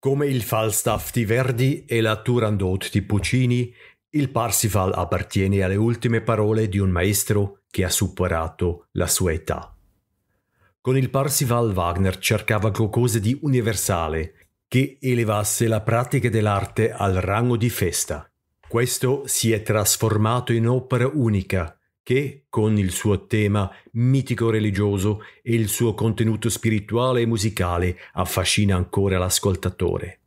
Come il Falstaff di Verdi e la Turandot di Puccini, il Parsifal appartiene alle ultime parole di un maestro che ha superato la sua età. Con il Parsifal Wagner cercava qualcosa di universale, che elevasse la pratica dell'arte al rango di festa. Questo si è trasformato in opera unica, che, con il suo tema mitico religioso e il suo contenuto spirituale e musicale, affascina ancora l'ascoltatore.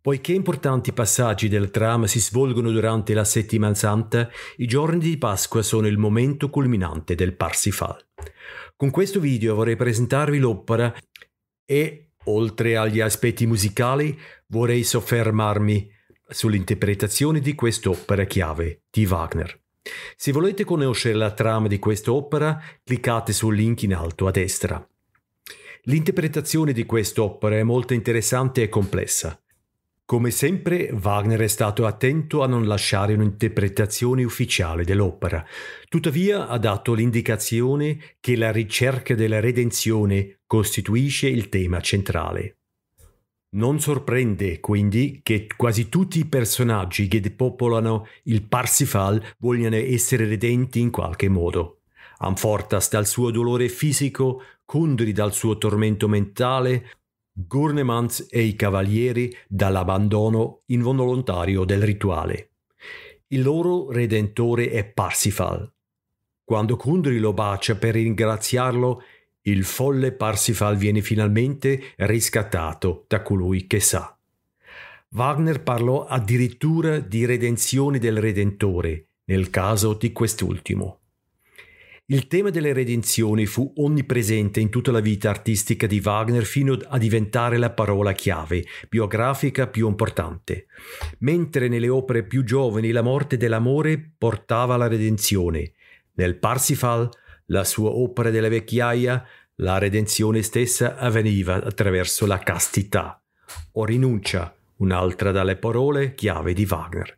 Poiché importanti passaggi della trama si svolgono durante la settimana santa, i giorni di Pasqua sono il momento culminante del Parsifal. Con questo video vorrei presentarvi l'opera e, oltre agli aspetti musicali, vorrei soffermarmi sull'interpretazione di quest'opera chiave di Wagner. Se volete conoscere la trama di quest'opera, cliccate sul link in alto a destra. L'interpretazione di quest'opera è molto interessante e complessa. Come sempre, Wagner è stato attento a non lasciare un'interpretazione ufficiale dell'opera, tuttavia ha dato l'indicazione che la ricerca della redenzione costituisce il tema centrale. Non sorprende quindi che quasi tutti i personaggi che depopolano il Parsifal vogliano essere redenti in qualche modo. Amfortas dal suo dolore fisico, Kundri dal suo tormento mentale, Gurnemans e i cavalieri dall'abbandono involontario del rituale. Il loro redentore è Parsifal. Quando Kundri lo bacia per ringraziarlo, il folle Parsifal viene finalmente riscattato da colui che sa. Wagner parlò addirittura di redenzione del Redentore, nel caso di quest'ultimo. Il tema delle redenzioni fu onnipresente in tutta la vita artistica di Wagner fino a diventare la parola chiave biografica più importante, mentre nelle opere più giovani la morte dell'amore portava alla redenzione, nel Parsifal la sua opera della vecchiaia, la redenzione stessa avveniva attraverso la castità o rinuncia, un'altra dalle parole chiave di Wagner.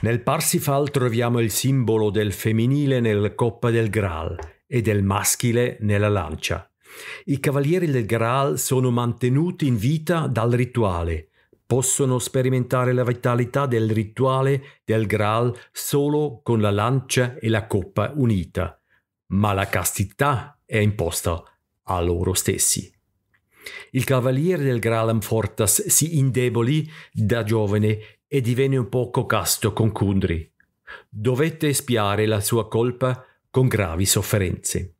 Nel Parsifal troviamo il simbolo del femminile nella coppa del Graal e del maschile nella lancia. I cavalieri del Graal sono mantenuti in vita dal rituale, possono sperimentare la vitalità del rituale del Graal solo con la lancia e la coppa unita ma la castità è imposta a loro stessi. Il cavaliere del Gralam Fortas si indebolì da giovane e divenne un poco casto con Kundri. Dovette espiare la sua colpa con gravi sofferenze.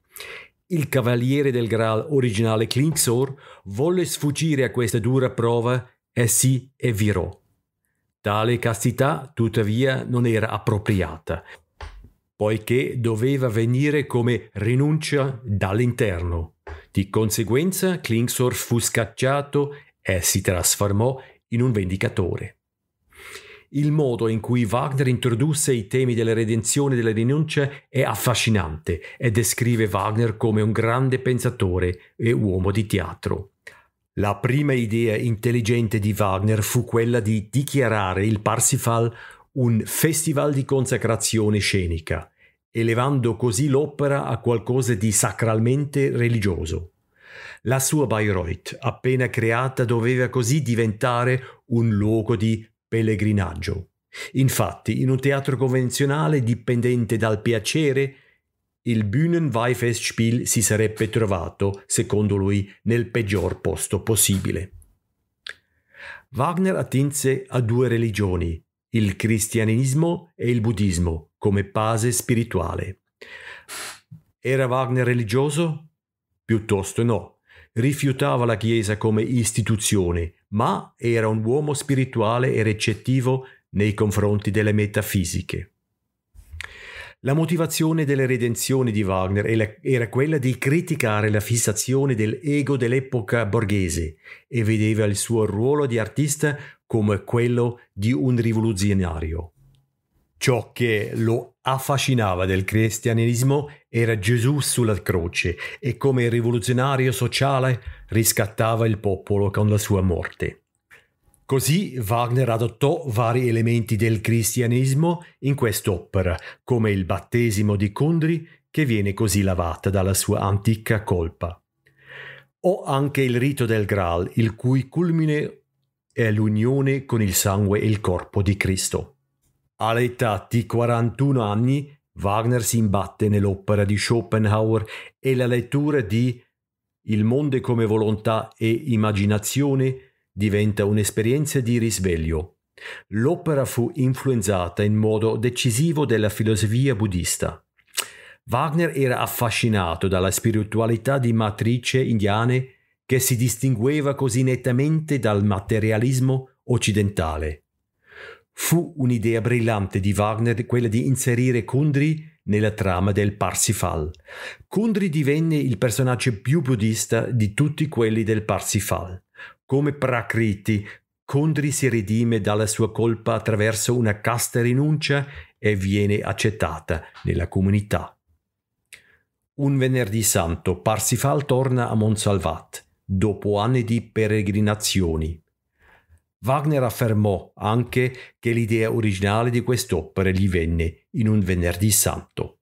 Il cavaliere del Graal originale Klingsor volle sfuggire a questa dura prova e si evirò. Tale castità, tuttavia, non era appropriata, poiché doveva venire come rinuncia dall'interno. Di conseguenza Klingsor fu scacciato e si trasformò in un vendicatore. Il modo in cui Wagner introdusse i temi della redenzione e della rinuncia è affascinante e descrive Wagner come un grande pensatore e uomo di teatro. La prima idea intelligente di Wagner fu quella di dichiarare il Parsifal un festival di consacrazione scenica, elevando così l'opera a qualcosa di sacralmente religioso. La sua Bayreuth, appena creata, doveva così diventare un luogo di pellegrinaggio. Infatti, in un teatro convenzionale dipendente dal piacere, il Bühnenweihfestspiel si sarebbe trovato, secondo lui, nel peggior posto possibile. Wagner attinse a due religioni, il cristianesimo e il buddismo come base spirituale. Era Wagner religioso? Piuttosto no. Rifiutava la Chiesa come istituzione, ma era un uomo spirituale e recettivo nei confronti delle metafisiche. La motivazione delle redenzioni di Wagner era quella di criticare la fissazione dell'ego dell'epoca borghese e vedeva il suo ruolo di artista come quello di un rivoluzionario. Ciò che lo affascinava del cristianesimo era Gesù sulla croce e come rivoluzionario sociale riscattava il popolo con la sua morte. Così Wagner adottò vari elementi del cristianesimo in quest'opera, come il battesimo di Condri, che viene così lavata dalla sua antica colpa. O anche il rito del Graal, il cui culmine è l'unione con il sangue e il corpo di Cristo. All'età di 41 anni Wagner si imbatte nell'opera di Schopenhauer e la lettura di Il mondo come volontà e immaginazione diventa un'esperienza di risveglio. L'opera fu influenzata in modo decisivo dalla filosofia buddista. Wagner era affascinato dalla spiritualità di matrice indiane che si distingueva così nettamente dal materialismo occidentale. Fu un'idea brillante di Wagner quella di inserire Kundry nella trama del Parsifal. Kundry divenne il personaggio più buddista di tutti quelli del Parsifal. Come Prakriti, Kundry si redime dalla sua colpa attraverso una casta rinuncia e viene accettata nella comunità. Un venerdì santo Parsifal torna a Monsalvat dopo anni di peregrinazioni. Wagner affermò anche che l'idea originale di quest'opera gli venne in un venerdì santo.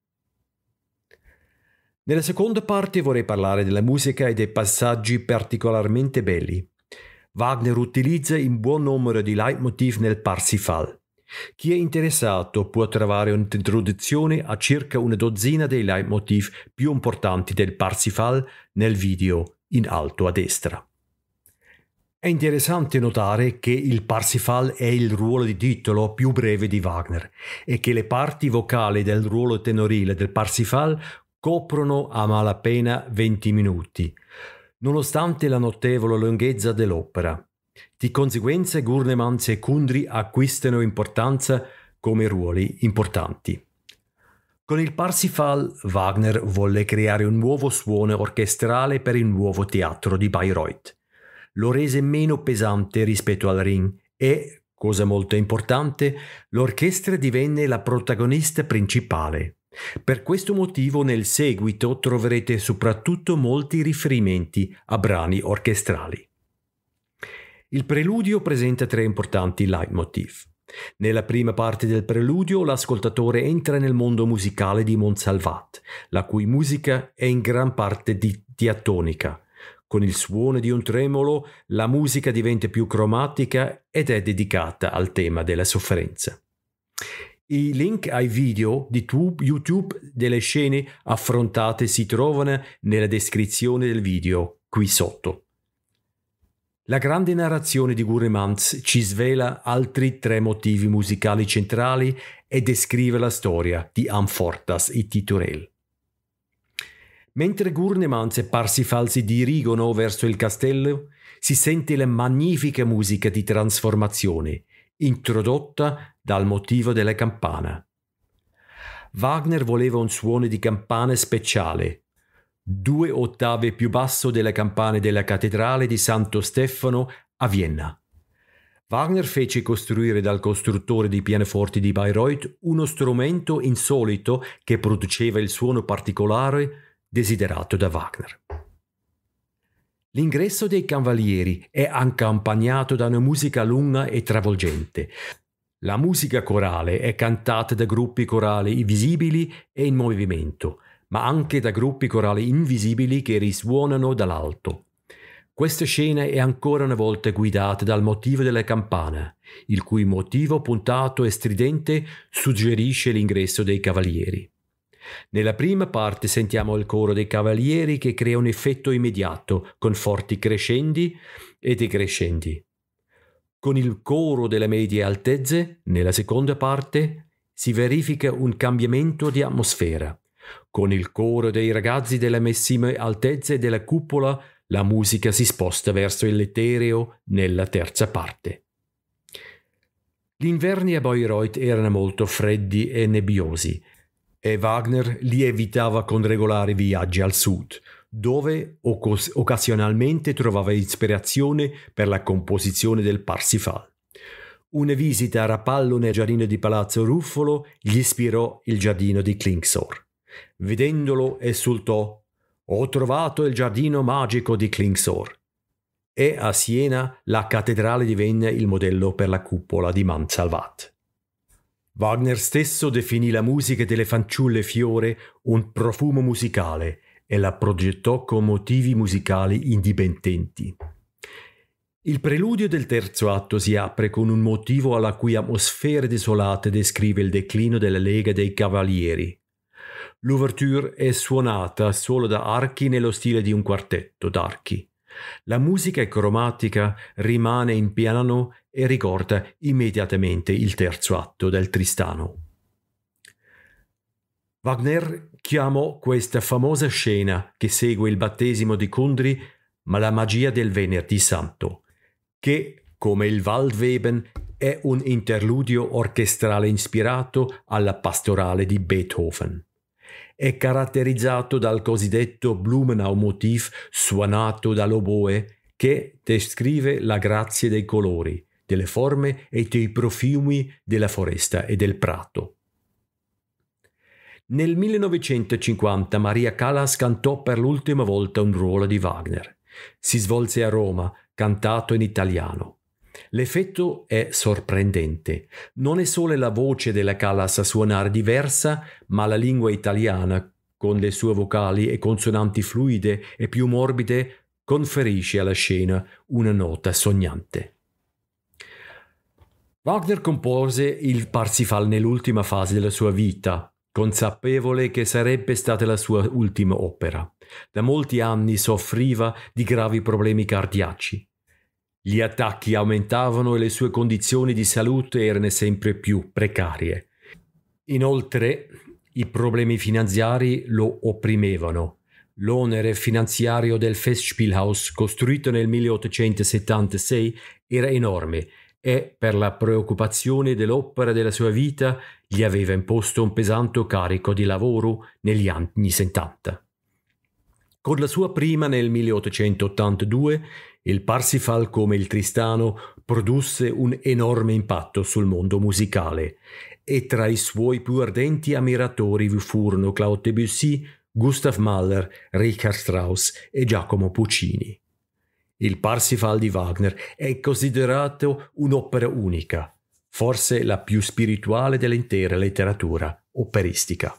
Nella seconda parte vorrei parlare della musica e dei passaggi particolarmente belli. Wagner utilizza un buon numero di leitmotiv nel Parsifal. Chi è interessato può trovare un'introduzione a circa una dozzina dei leitmotiv più importanti del Parsifal nel video in alto a destra. È interessante notare che il Parsifal è il ruolo di titolo più breve di Wagner e che le parti vocali del ruolo tenorile del Parsifal coprono a malapena 20 minuti, nonostante la notevole lunghezza dell'opera. Di conseguenza Gurnemans e Kundry acquistano importanza come ruoli importanti. Con il Parsifal Wagner volle creare un nuovo suono orchestrale per il nuovo teatro di Bayreuth. Lo rese meno pesante rispetto al ring e, cosa molto importante, l'orchestra divenne la protagonista principale. Per questo motivo nel seguito troverete soprattutto molti riferimenti a brani orchestrali. Il preludio presenta tre importanti leitmotiv. Nella prima parte del preludio l'ascoltatore entra nel mondo musicale di Monsalvat, la cui musica è in gran parte di- diatonica. Con il suono di un tremolo la musica diventa più cromatica ed è dedicata al tema della sofferenza. I link ai video di YouTube delle scene affrontate si trovano nella descrizione del video qui sotto. La grande narrazione di Guremantz ci svela altri tre motivi musicali centrali e descrive la storia di Amfortas e Titurel. Mentre Gurnemans e Parsifal si dirigono verso il castello, si sente la magnifica musica di trasformazione, introdotta dal motivo della campana. Wagner voleva un suono di campana speciale, due ottave più basso delle campane della cattedrale di Santo Stefano a Vienna. Wagner fece costruire dal costruttore di pianoforti di Bayreuth uno strumento insolito che produceva il suono particolare desiderato da Wagner. L'ingresso dei cavalieri è accompagnato da una musica lunga e travolgente. La musica corale è cantata da gruppi corali visibili e in movimento ma anche da gruppi corali invisibili che risuonano dall'alto. Questa scena è ancora una volta guidata dal motivo della campana, il cui motivo puntato e stridente suggerisce l'ingresso dei cavalieri. Nella prima parte sentiamo il coro dei cavalieri che crea un effetto immediato con forti crescendi e decrescendi. Con il coro delle medie altezze, nella seconda parte, si verifica un cambiamento di atmosfera. Con il coro dei ragazzi delle messime altezze della cupola, la musica si sposta verso il l'etereo nella terza parte. Gli inverni a Bayreuth erano molto freddi e nebbiosi, e Wagner li evitava con regolari viaggi al sud, dove occas- occasionalmente trovava ispirazione per la composizione del Parsifal. Una visita a Rapallo nel giardino di Palazzo Ruffolo gli ispirò il giardino di Klingsor. Vedendolo esultò, ho trovato il giardino magico di Klingsor. E a Siena la cattedrale divenne il modello per la cupola di Mansalvat. Wagner stesso definì la musica delle fanciulle fiore un profumo musicale e la progettò con motivi musicali indipendenti. Il preludio del terzo atto si apre con un motivo alla cui atmosfere desolate descrive il declino della Lega dei Cavalieri. L'ouverture è suonata solo da archi nello stile di un quartetto d'archi. La musica cromatica rimane in piano e ricorda immediatamente il terzo atto del Tristano. Wagner chiamò questa famosa scena che segue il battesimo di Kundry ma la magia del venerdì santo, che, come il Waldweben, è un interludio orchestrale ispirato alla pastorale di Beethoven è caratterizzato dal cosiddetto Blumenau-Motif suonato dall'oboe che descrive la grazia dei colori, delle forme e dei profumi della foresta e del prato. Nel 1950 Maria Callas cantò per l'ultima volta un ruolo di Wagner. Si svolse a Roma, cantato in italiano. L'effetto è sorprendente. Non è solo la voce della Callas a suonare diversa, ma la lingua italiana, con le sue vocali e consonanti fluide e più morbide, conferisce alla scena una nota sognante. Wagner compose il Parsifal nell'ultima fase della sua vita, consapevole che sarebbe stata la sua ultima opera. Da molti anni soffriva di gravi problemi cardiaci. Gli attacchi aumentavano e le sue condizioni di salute erano sempre più precarie. Inoltre, i problemi finanziari lo opprimevano. L'onere finanziario del Festspielhaus, costruito nel 1876, era enorme e, per la preoccupazione dell'opera della sua vita, gli aveva imposto un pesante carico di lavoro negli anni 70. Con la sua prima nel 1882, il Parsifal come il Tristano produsse un enorme impatto sul mondo musicale e tra i suoi più ardenti ammiratori vi furono Claude Debussy, Gustav Mahler, Richard Strauss e Giacomo Puccini. Il Parsifal di Wagner è considerato un'opera unica, forse la più spirituale dell'intera letteratura operistica.